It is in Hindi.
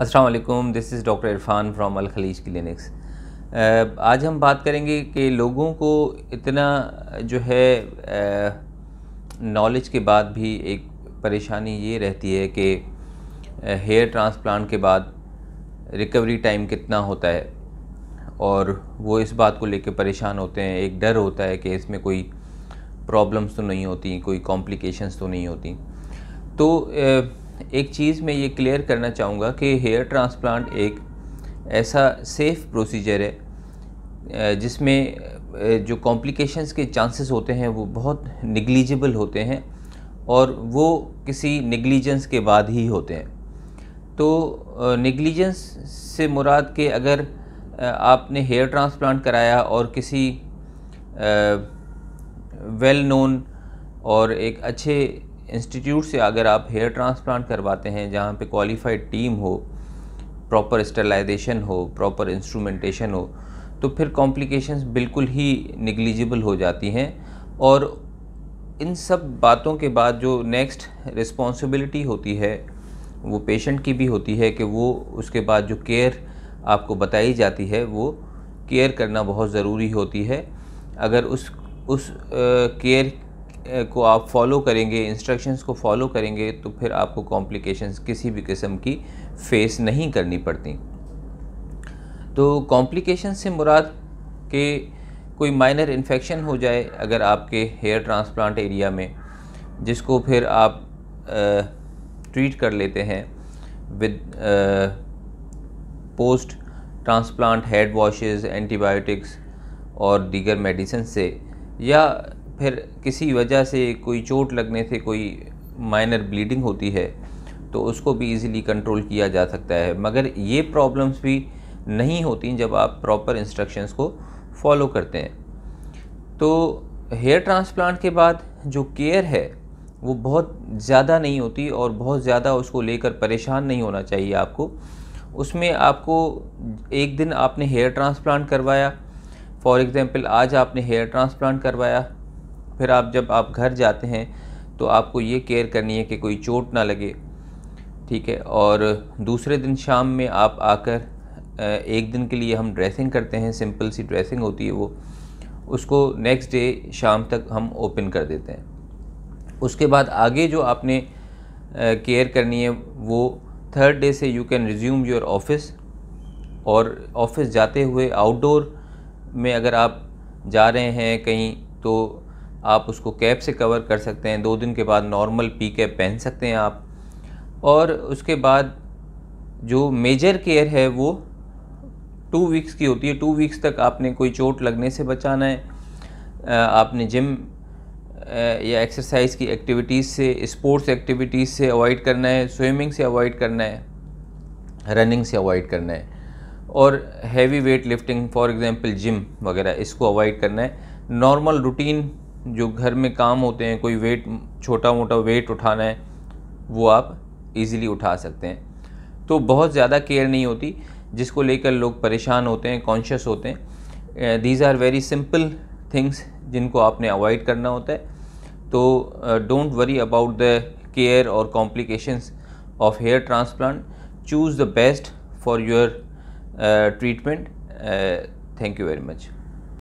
Aslam this is doctor Irfan from Al Khaleej clinics आज हम बात करेंगे कि लोगों को इतना जो है नॉलेज के बाद भी एक परेशानी ये रहती है कि हेयर ट्रांसप्लांट के बाद रिकवरी टाइम कितना होता है और वो इस बात को लेकर परेशान होते हैं एक डर होता है कि इसमें कोई प्रॉब्लम्स तो नहीं होती कोई कॉम्प्लिकेशंस तो नहीं होती तो एक चीज़ मैं ये क्लियर करना चाहूँगा कि हेयर ट्रांसप्लांट एक ऐसा सेफ़ प्रोसीजर है जिसमें जो कॉम्प्लिकेशंस के चांसेस होते हैं वो बहुत निगलिजिबल होते हैं और वो किसी निगलिजेंस के बाद ही होते हैं तो निगलिजेंस से मुराद के अगर आपने हेयर ट्रांसप्लांट कराया और किसी वेल नोन और एक अच्छे इंस्टीट्यूट से अगर आप हेयर ट्रांसप्लांट करवाते हैं जहाँ पे क्वालिफाइड टीम हो प्रॉपर स्टरलाइजेशन हो प्रॉपर इंस्ट्रूमेंटेशन हो तो फिर कॉम्प्लिकेशंस बिल्कुल ही निगलिजिबल हो जाती हैं और इन सब बातों के बाद जो नेक्स्ट रिस्पॉन्सिबिलिटी होती है वो पेशेंट की भी होती है कि वो उसके बाद जो केयर आपको बताई जाती है वो केयर करना बहुत ज़रूरी होती है अगर उस उस केयर को आप फॉलो करेंगे इंस्ट्रक्शंस को फॉलो करेंगे तो फिर आपको कॉम्प्लिकेशंस किसी भी किस्म की फेस नहीं करनी पड़ती तो कॉम्प्लिकेशन से मुराद के कोई माइनर इन्फेक्शन हो जाए अगर आपके हेयर ट्रांसप्लांट एरिया में जिसको फिर आप ट्रीट कर लेते हैं with post transplant head washes antibiotics और दीगर मेडिसिन से या फिर किसी वजह से कोई चोट लगने से कोई माइनर ब्लीडिंग होती है तो उसको भी इजीली कंट्रोल किया जा सकता है मगर ये प्रॉब्लम्स भी नहीं होती जब आप प्रॉपर इंस्ट्रक्शंस को फॉलो करते हैं तो हेयर ट्रांसप्लांट के बाद जो केयर है वो बहुत ज़्यादा नहीं होती और बहुत ज़्यादा उसको लेकर परेशान नहीं होना चाहिए आपको उसमें आपको एक दिन आपने हेयर ट्रांसप्लांट करवाया फॉर एग्ज़ाम्पल आज आपने हेयर ट्रांसप्लांट करवाया फिर आप जब आप घर जाते हैं तो आपको ये केयर करनी है कि कोई चोट ना लगे ठीक है और दूसरे दिन शाम में आप आकर एक दिन के लिए हम ड्रेसिंग करते हैं सिंपल सी ड्रेसिंग होती है वो उसको नेक्स्ट डे शाम तक हम ओपन कर देते हैं उसके बाद आगे जो आपने केयर करनी है वो थर्ड डे से you can resume your office और ऑफिस जाते हुए आउटडोर में अगर आप जा रहे हैं कहीं तो आप उसको कैप से कवर कर सकते हैं दो दिन के बाद नॉर्मल पी कैप पहन सकते हैं आप और उसके बाद जो मेजर केयर है वो टू वीक्स की होती है टू वीक्स तक आपने कोई चोट लगने से बचाना है आपने जिम या एक्सरसाइज की एक्टिविटीज़ से स्पोर्ट्स एक्टिविटीज़ से अवॉइड करना है स्विमिंग से अवॉइड करना है रनिंग से अवॉइड करना है और heavy weight lifting for example gym वगैरह इसको अवॉइड करना है नॉर्मल रूटीन जो घर में काम होते हैं कोई वेट छोटा मोटा वेट उठाना है वो आप इजीली उठा सकते हैं तो बहुत ज़्यादा केयर नहीं होती जिसको लेकर लोग परेशान होते हैं कॉन्शियस होते हैं these are very simple things जिनको आपने अवॉइड करना होता है तो don't worry about the care और complications of hair transplant choose the best for your treatment thank you very much